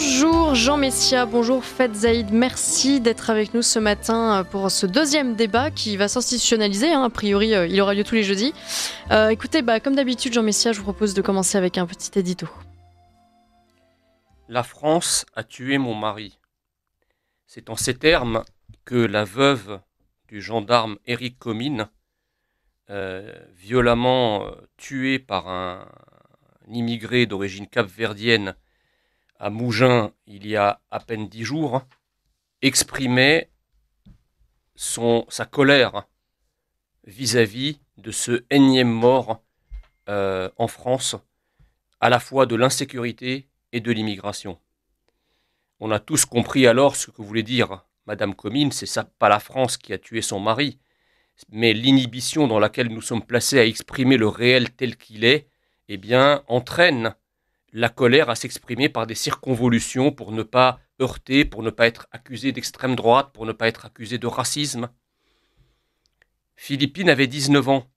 Bonjour Jean Messia, bonjour Fed Zaïd, merci d'être avec nous ce matin euh, pour ce deuxième débat qui va s'institutionnaliser, hein. a priori euh, il aura lieu tous les jeudis. Euh, écoutez, bah, comme d'habitude Jean Messia, je vous propose de commencer avec un petit édito. La France a tué mon mari. C'est en ces termes que la veuve du gendarme Éric Comine, violemment tué par un, un immigré d'origine capverdienne, à Mougins il y a à peine dix jours exprimait son, sa colère vis-à-vis de ce énième mort euh, en France, à la fois de l'insécurité et de l'immigration. On a tous compris alors ce que voulait dire Madame Comines, c'est ça, pas la France qui a tué son mari, mais l'inhibition dans laquelle nous sommes placés à exprimer le réel tel qu'il est, eh bien, entraîne la colère à s'exprimer par des circonvolutions pour ne pas heurter, pour ne pas être accusé d'extrême droite, pour ne pas être accusé de racisme. Philippine avait 19 ans.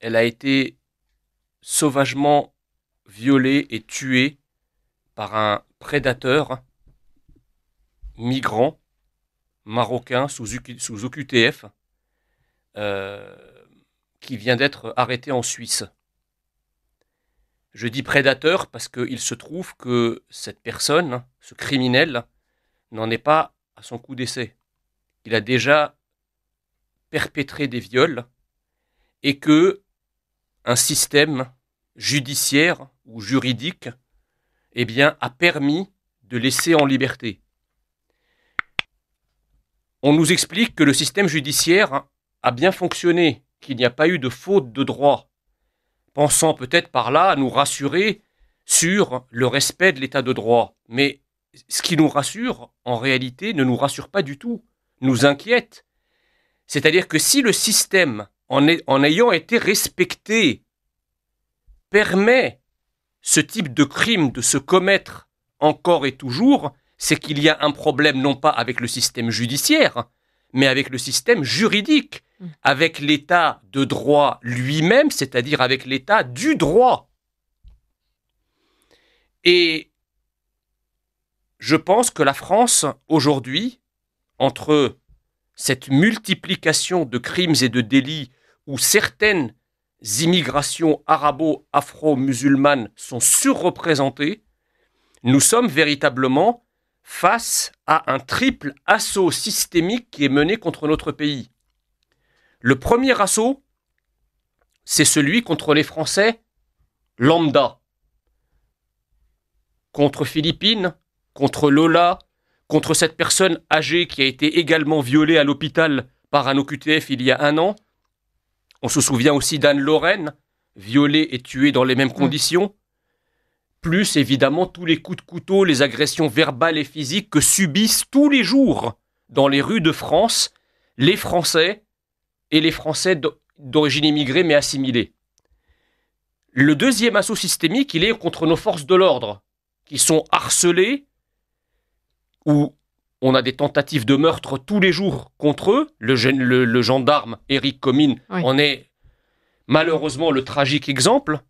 Elle a été sauvagement violée et tuée par un prédateur migrant marocain sous, sous OQTF euh, qui vient d'être arrêté en Suisse. Je dis prédateur parce qu'il se trouve que cette personne, ce criminel, n'en est pas à son coup d'essai. Il a déjà perpétré des viols et que un système judiciaire ou juridique eh bien, a permis de laisser en liberté. On nous explique que le système judiciaire a bien fonctionné, qu'il n'y a pas eu de faute de droit, pensant peut-être par là à nous rassurer sur le respect de l'état de droit. Mais ce qui nous rassure, en réalité, ne nous rassure pas du tout, nous inquiète. C'est-à-dire que si le système, en, en ayant été respecté, permet ce type de crime de se commettre encore et toujours, c'est qu'il y a un problème non pas avec le système judiciaire, mais avec le système juridique. Mm. avec l'état de droit lui-même, c'est-à-dire avec l'état du droit. Et je pense que la France, aujourd'hui, entre cette multiplication de crimes et de délits où certaines immigrations arabo-afro-musulmanes sont surreprésentées, nous sommes véritablement face à un triple assaut systémique qui est mené contre notre pays. Le premier assaut, c'est celui contre les Français lambda. Contre Philippines, contre Lola, contre cette personne âgée qui a été également violée à l'hôpital par un OQTF il y a un an. On se souvient aussi d'Anne Lorraine, violée et tuée dans les mêmes mm. conditions. Plus évidemment tous les coups de couteau, les agressions verbales et physiques que subissent tous les jours dans les rues de France les Français et les Français d'origine immigrée mais assimilés. Le deuxième assaut systémique, il est contre nos forces de l'ordre, qui sont harcelées, où on a des tentatives de meurtre tous les jours contre eux. Le, gendarme Éric Comine en est malheureusement le tragique exemple.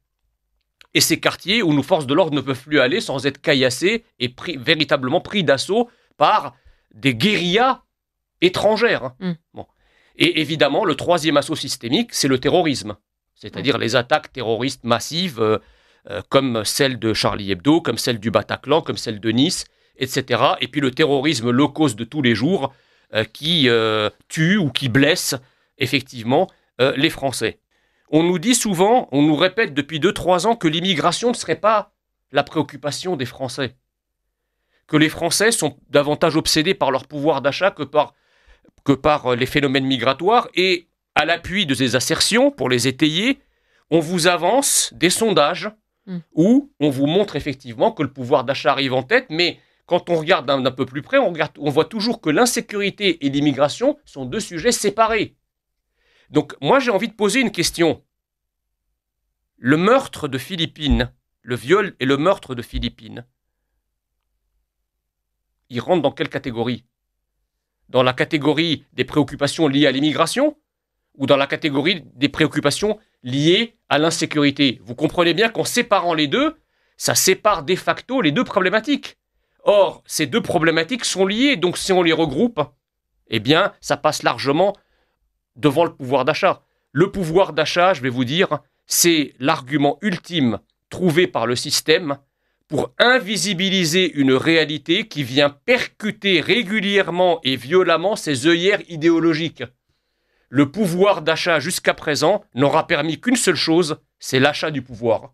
Et ces quartiers où nos forces de l'ordre ne peuvent plus aller sans être caillassées et pris, véritablement pris d'assaut par des guérillas étrangères. Hein. Mm. Et évidemment, le troisième assaut systémique, c'est le terrorisme, c'est-à-dire mm. les attaques terroristes massives euh, euh, comme celle de Charlie Hebdo, comme celle du Bataclan, comme celle de Nice, etc. Et puis le terrorisme locaux de tous les jours euh, qui tue ou qui blesse effectivement les Français. On nous dit souvent, on nous répète depuis 2-3 ans que l'immigration ne serait pas la préoccupation des Français. Que les Français sont davantage obsédés par leur pouvoir d'achat que par que par euh, les phénomènes migratoires, et à l'appui de ces assertions, pour les étayer, on vous avance des sondages hmm. où on vous montre effectivement que le pouvoir d'achat arrive en tête, mais quand on regarde d'un peu plus près, on, on voit toujours que l'insécurité et l'immigration sont deux sujets séparés. Donc moi j'ai envie de poser une question. Le meurtre de Philippines, le viol et le meurtre de Philippines, ils rentrent dans quelle catégorie dans la catégorie des préoccupations liées à l'immigration ou dans la catégorie des préoccupations liées à l'insécurité. Vous comprenez bien qu'en séparant les deux, ça sépare de facto les deux problématiques. Or, ces deux problématiques sont liées, donc si on les regroupe, eh bien, ça passe largement devant le pouvoir d'achat. Le pouvoir d'achat, je vais vous dire, c'est l'argument ultime trouvé par le système pour invisibiliser une réalité qui vient percuter régulièrement et violemment ses œillères idéologiques. Le pouvoir d'achat jusqu'à présent n'aura permis qu'une seule chose, c'est l'achat du pouvoir.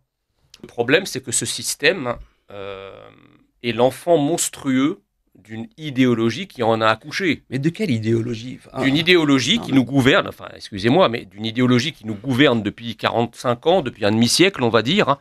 Le problème, c'est que ce système hein, euh, est l'enfant monstrueux d'une idéologie qui en a accouché. Mais de quelle idéologie D'une idéologie qui nous gouverne, enfin excusez-moi, mais d'une idéologie qui nous gouverne depuis 45 ans, depuis un demi-siècle on va dire, hein,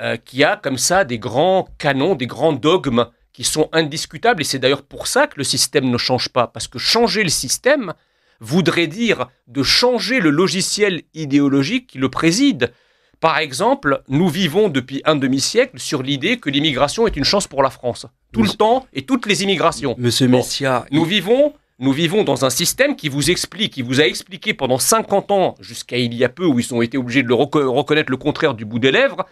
euh, qui a comme ça des grands canons, des grands dogmes qui sont indiscutables. Et c'est d'ailleurs pour ça que le système ne change pas. Parce que changer le système voudrait dire de changer le logiciel idéologique qui le préside. Par exemple, nous vivons depuis un demi-siècle sur l'idée que l'immigration est une chance pour la France. Tout le temps et toutes les immigrations. Monsieur Messia. Nous vivons. Nous vivons dans un système qui vous explique, qui vous a expliqué pendant 50 ans, jusqu'à il y a peu où ils ont été obligés de reconnaître le contraire du bout des lèvres,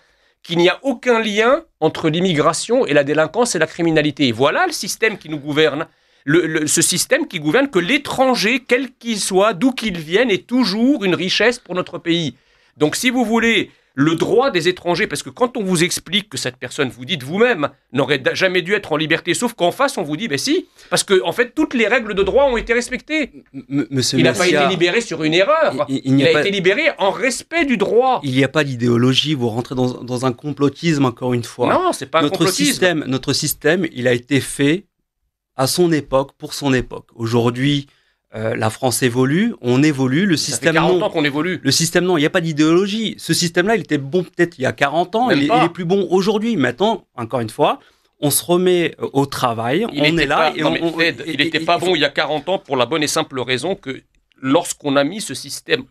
qu'il n'y a aucun lien entre l'immigration et la délinquance et la criminalité. Voilà le système qui nous gouverne. ce système qui gouverne que l'étranger, quel qu'il soit, d'où qu'il vienne, est toujours une richesse pour notre pays. Donc si vous voulez le droit des étrangers, parce que quand on vous explique que cette personne, vous dites vous-même, n'aurait jamais dû être en liberté, sauf qu'en face, on vous dit, ben si, parce que en fait, toutes les règles de droit ont été respectées. il n'a pas été libéré sur une erreur, il, n'a a, pas... été libéré en respect du droit. Il n'y a pas d'idéologie, vous rentrez dans, un complotisme, encore une fois. Non, c'est pas un notre Système, notre système, il a été fait à son époque, pour son époque. Aujourd'hui, euh, la France évolue, on évolue, le ça système. Fait 40 ans qu'on évolue. Le système, non, il n'y a pas d'idéologie. Ce système-là, il était bon peut-être il y a 40 ans, il est, il est, plus bon aujourd'hui. Maintenant, encore une fois, on se remet euh, au travail, on est là. il n'était pas bon il y a 40 ans pour la bonne et simple raison que lorsqu'on a mis ce système,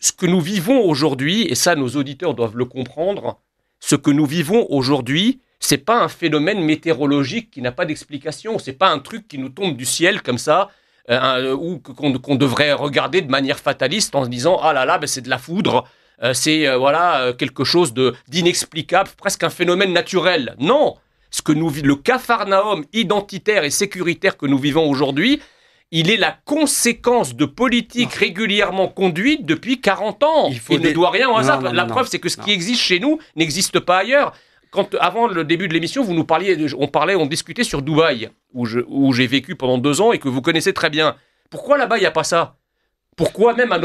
ce que nous vivons aujourd'hui, et ça nos auditeurs doivent le comprendre, ce que nous vivons aujourd'hui, n'est pas un phénomène météorologique qui n'a pas d'explication, c'est pas un truc qui nous tombe du ciel comme ça euh, euh, ou qu'on devrait regarder de manière fataliste en se disant ah là là, ben, c'est de la foudre, euh, c'est voilà quelque chose de d'inexplicable, presque un phénomène naturel. Non, ce que nous le capharnaüm identitaire et sécuritaire que nous vivons aujourd'hui, il est la conséquence de politiques régulièrement conduites depuis 40 ans. Il, ne doit rien au hasard. la preuve, c'est que ce qui existe chez nous n'existe pas ailleurs. Quand, avant le début de l'émission, vous nous parliez, on parlait, on discutait sur Dubaï, où, où j'ai vécu pendant deux ans et que vous connaissez très bien. Pourquoi là-bas, il n'y a pas ça Pourquoi même à,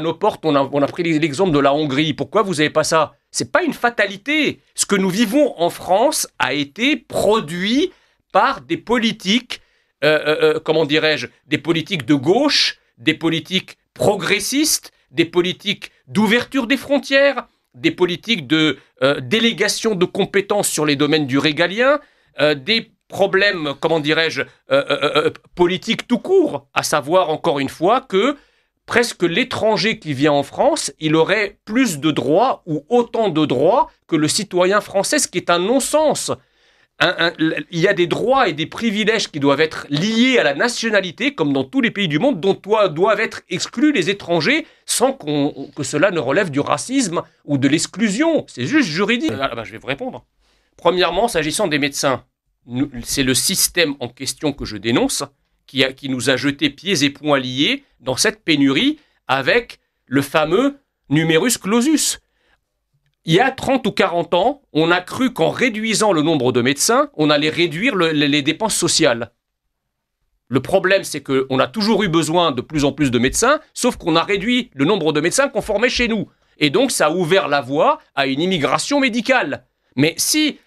nos, portes, on a, on a pris l'exemple de la Hongrie Pourquoi vous n'avez pas ça C'est pas une fatalité. Ce que nous vivons en France a été produit par des politiques, euh, euh, euh, comment dirais-je, des politiques de gauche, des politiques progressistes, des politiques d'ouverture des frontières, des politiques de euh, délégation de compétences sur les domaines du régalien, euh, des problèmes, comment dirais-je, euh, politiques tout court, à savoir encore une fois que presque l'étranger qui vient en France, il aurait plus de droits ou autant de droits que le citoyen français, ce qui est un non-sens il y a des droits et des privilèges qui doivent être liés à la nationalité, comme dans tous les pays du monde, dont doivent être exclus les étrangers sans que cela ne relève du racisme ou de l'exclusion. C'est juste juridique. Ah, bah, je vais vous répondre. Premièrement, s'agissant des médecins, c'est le système en question que je dénonce qui, qui nous a jeté pieds et poings liés dans cette pénurie avec le fameux numerus clausus il y a 30 ou 40 ans, on a cru qu'en réduisant le nombre de médecins, on allait réduire les dépenses sociales. Le problème, c'est qu'on a toujours eu besoin de plus en plus de médecins, sauf qu'on a réduit le nombre de médecins qu'on formait chez nous. Et donc, ça a ouvert la voie à une immigration médicale. Mais si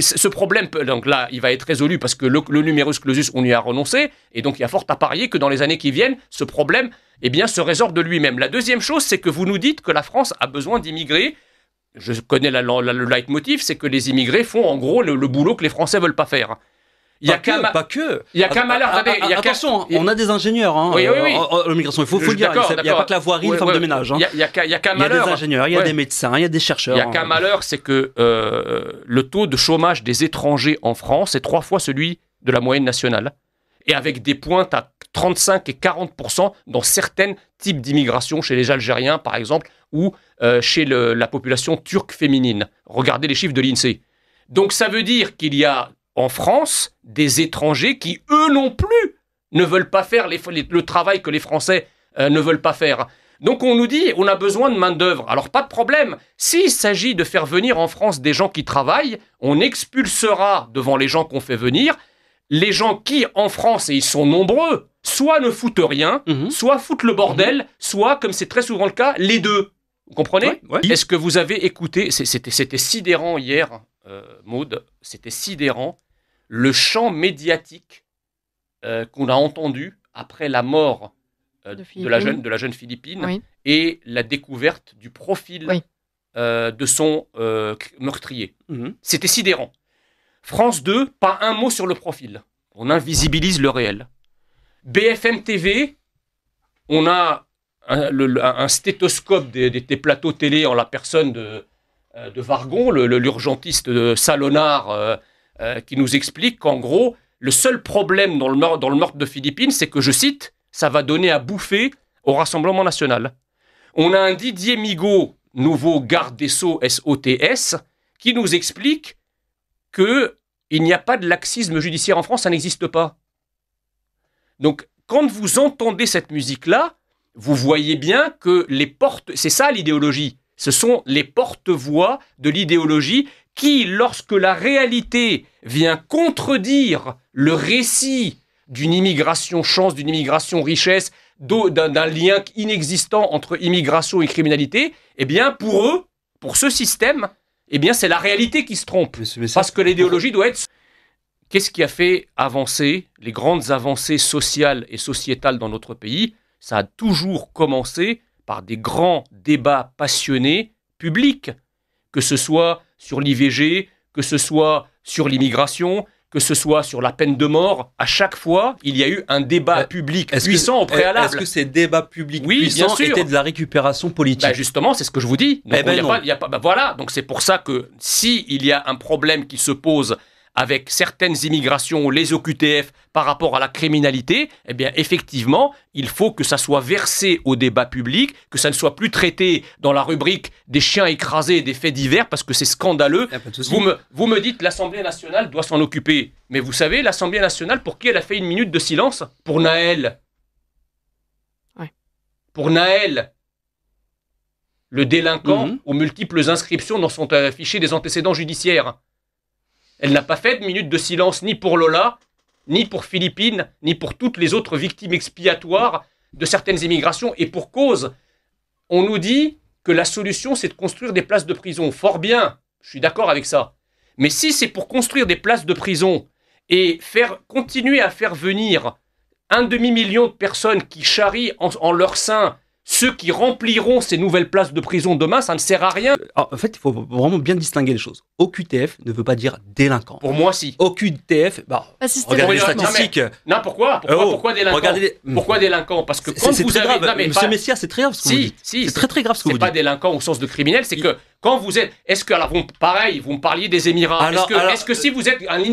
ce problème, donc là, il va être résolu parce que le, numerus clausus, on y a renoncé, et donc il y a fort à parier que dans les années qui viennent, ce problème, eh bien, se résorbe de lui-même. La deuxième chose, c'est que vous nous dites que la France a besoin d'immigrer je connais le leitmotiv, c'est que les immigrés font en gros le, boulot que les Français veulent pas faire. Il y a pas que. Il y a qu'un malheur. attention, on a des ingénieurs. En, il faut, faut Il n'y a pas que la voirie, les femmes de ménage. Il y a, qu'un malheur. Il y a des ingénieurs, il y a des médecins, il y a des chercheurs. Il y a qu'un malheur, c'est que le taux de chômage des étrangers en France est trois fois celui de la moyenne nationale. Et avec des pointes à 35 et 40 dans certains types d'immigration chez les Algériens, par exemple, ou euh, chez la population turque féminine. Regardez les chiffres de l'INSEE. Donc ça veut dire qu'il y a en France des étrangers qui, eux non plus, ne veulent pas faire le travail que les Français euh, ne veulent pas faire. Donc on nous dit, on a besoin de main-d'œuvre. Alors pas de problème. S'il s'agit de faire venir en France des gens qui travaillent, on expulsera devant les gens qu'on fait venir les gens qui, en France, et ils sont nombreux, soit ne foutent rien, mhm. soit foutent le bordel, mhm. soit, comme c'est très souvent le cas, les deux. Vous comprenez Est-ce que vous avez écouté C'était sidérant hier, euh, Maud, c'était sidérant le champ médiatique euh, qu'on a entendu après la mort euh, de, la jeune, de la jeune Philippine et la découverte du profil de son meurtrier. Mhm. C'était sidérant. France 2, pas un mot sur le profil. On invisibilise le réel. BFM TV, on a un, stéthoscope des, plateaux télé en la personne de, euh, de Vargon, l'urgentiste le, salonard, euh, euh, qui nous explique qu'en gros, le seul problème dans le, nord, dans le de Philippines, c'est que, je cite, ça va donner à bouffer au Rassemblement national. On a un Didier Migaud, nouveau garde des Sceaux SOTS, qui nous explique que il n'y a pas de laxisme judiciaire en France, ça n'existe pas. Donc, quand vous entendez cette musique-là, vous voyez bien que les portes, c'est ça l'idéologie, ce sont les porte-voix de l'idéologie qui, lorsque la réalité vient contredire le récit d'une immigration chance, d'une immigration richesse, d'un lien inexistant entre immigration et criminalité, eh bien, pour eux, pour ce système, eh bien, c'est la réalité qui se trompe. parce que l'idéologie doit être... Qu'est-ce qui a fait avancer les grandes avancées sociales et sociétales dans notre pays ça a toujours commencé par des grands débats passionnés, publics, que ce soit sur l'IVG, que ce soit sur l'immigration, que ce soit sur la peine de mort, à chaque fois, il y a eu un débat euh, public puissant au préalable. Est-ce que ces débats publics oui, puissants étaient de la récupération politique bah, Justement, c'est ce que je vous dis. Mais eh ben bah, voilà, donc c'est pour ça que s'il il y a un problème qui se pose avec certaines immigrations, les OQTF par rapport à la criminalité, eh bien effectivement, il faut que ça soit versé au débat public, que ça ne soit plus traité dans la rubrique des chiens écrasés et des faits divers parce que c'est scandaleux. Vous me, vous me dites l'Assemblée nationale doit s'en occuper. Mais vous savez, l'Assemblée nationale, pour qui elle a fait une minute de silence Pour Naël. Pour Naël, le délinquant mhm. aux multiples inscriptions dont sont affichés euh, des antécédents judiciaires. Elle n'a pas fait de minute de silence ni pour Lola, ni pour Philippines ni pour toutes les autres victimes expiatoires de certaines immigrations. Et pour cause, on nous dit que la solution, c'est de construire des places de prison. Fort bien, je suis d'accord avec ça. Mais si c'est pour construire des places de prison et faire continuer à faire venir un demi-million de personnes qui charrient en, leur sein ceux qui rempliront ces nouvelles places de prison demain, ça ne sert à rien. en fait, il faut vraiment bien distinguer les choses. OQTF ne veut pas dire délinquant. Pour moi, si. OQTF, bah, bah regardez les statistiques. Non, pourquoi pourquoi, oh, délinquant regardez, hmm. Pourquoi délinquant Parce que quand vous avez... mais Monsieur Messia, c'est très grave ce que vous dites. c'est très très grave ce que vous dites. pas délinquant au sens de criminel, c'est que quand vous êtes... Est-ce que, alors, pareil, vous me parliez des Émirats. Est-ce que, si vous êtes un... Vous,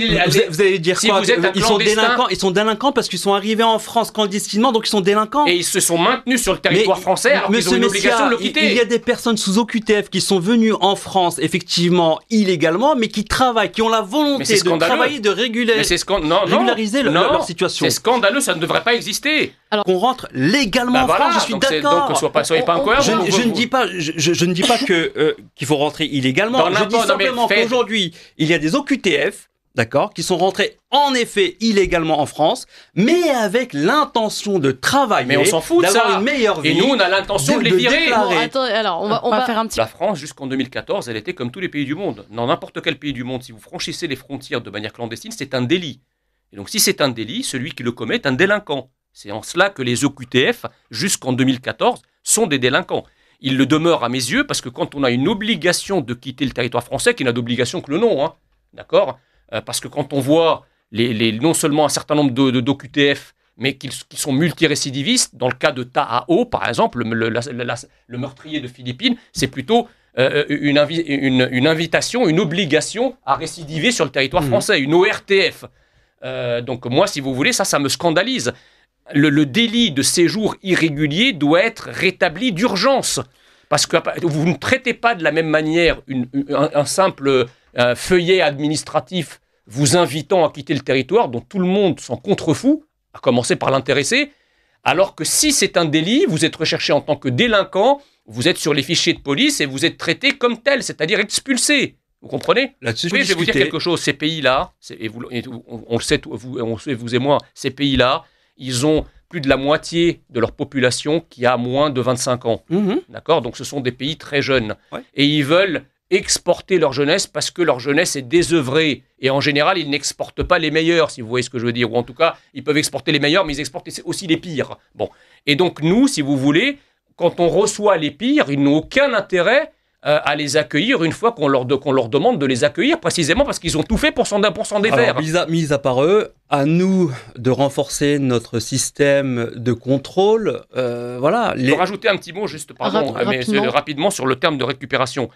vous allez dire si quoi Ils sont délinquants, ils sont délinquants parce qu'ils sont arrivés en France clandestinement, donc ils sont délinquants. Et ils se sont maintenus sur le territoire français Mais qu'ils ont Il y a des personnes sous OQTF qui sont venues en France, effectivement, illégales mais qui travaillent, qui ont la volonté de travailler, de régulariser leur situation. C'est scandaleux, ça ne devrait pas exister. qu'on rentre légalement bah en France, je suis d'accord. Donc soyez pas, soyez pas Je, ne dis pas, je, ne dis pas que euh, qu'il faut rentrer illégalement. je dis simplement qu'aujourd'hui, il y a des OQTF d'accord, qui sont rentrés en effet illégalement en France, mais avec l'intention de travailler, mais on s'en fout d'avoir une meilleure vie. Et nous, on a l'intention de, les virer. La France, jusqu'en 2014, elle était comme tous les pays du monde. Dans n'importe quel pays du monde, si vous franchissez les frontières de manière clandestine, c'est un délit. Et donc, si c'est un délit, celui qui le commet est un délinquant. C'est en cela que les OQTF, jusqu'en 2014, sont des délinquants. Ils le demeurent à mes yeux parce que quand on a une obligation de quitter le territoire français, qui n'a d'obligation que le nom, hein, d'accord euh, parce que quand on voit les, non seulement un certain nombre de, d'OQTF, mais qui, qui sont multirécidivistes, dans le cas de Taao, par exemple, le, meurtrier de Philippines, c'est plutôt euh, euh, une, une, invitation, une obligation à récidiver sur le territoire mmh. français, une ORTF. donc moi, si vous voulez, ça, ça me scandalise. Le, délit de séjour irrégulier doit être rétabli d'urgence. Parce que vous ne traitez pas de la même manière une, un simple euh, feuillet administratif vous invitant à quitter le territoire dont tout le monde s'en contrefou à commencer par l'intéresser, alors que si c'est un délit, vous êtes recherché en tant que délinquant, vous êtes sur les fichiers de police et vous êtes traité comme tel, c'est-à-dire expulsé. Vous comprenez Là-dessus, je vais vous dire quelque chose. Ces pays-là, et, on, le sait, vous, et moi, ces pays-là, ils ont plus de la moitié de leur population qui a moins de 25 ans. Mmh D'accord Donc ce sont des pays très jeunes. Et ils veulent exporter leur jeunesse parce que leur jeunesse est désœuvrée. Et en général, ils n'exportent pas les meilleurs, si vous voyez ce que je veux dire. Ou en tout cas, ils peuvent exporter les meilleurs, mais ils exportent aussi les pires. Bon. Et donc, nous, si vous voulez, quand on reçoit les pires, ils n'ont aucun intérêt euh, à les accueillir une fois qu'on leur, demande de les accueillir, précisément parce qu'ils ont tout fait pour s'en défaire. mise à, à part eux, à nous de renforcer notre système de contrôle. Euh, voilà. Les... rajouter un petit mot, juste pardon, euh, mais rapidement. sur le terme de récupération.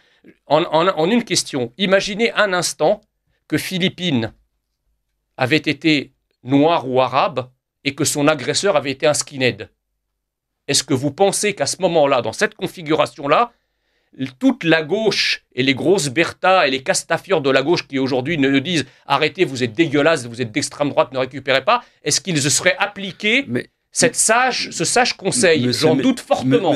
En, une question, imaginez un instant que Philippine avait été noire ou arabe et que son agresseur avait été un skinhead. Est-ce que vous pensez qu'à ce moment-là, dans cette configuration-là, toute la gauche et les grosses Bertha et les castafiores de la gauche qui aujourd'hui nous disent arrêtez, vous êtes dégueulasse, vous êtes d'extrême droite, ne récupérez pas, est-ce qu'ils se seraient appliqués cette sage, ce sage conseil J'en doute fortement.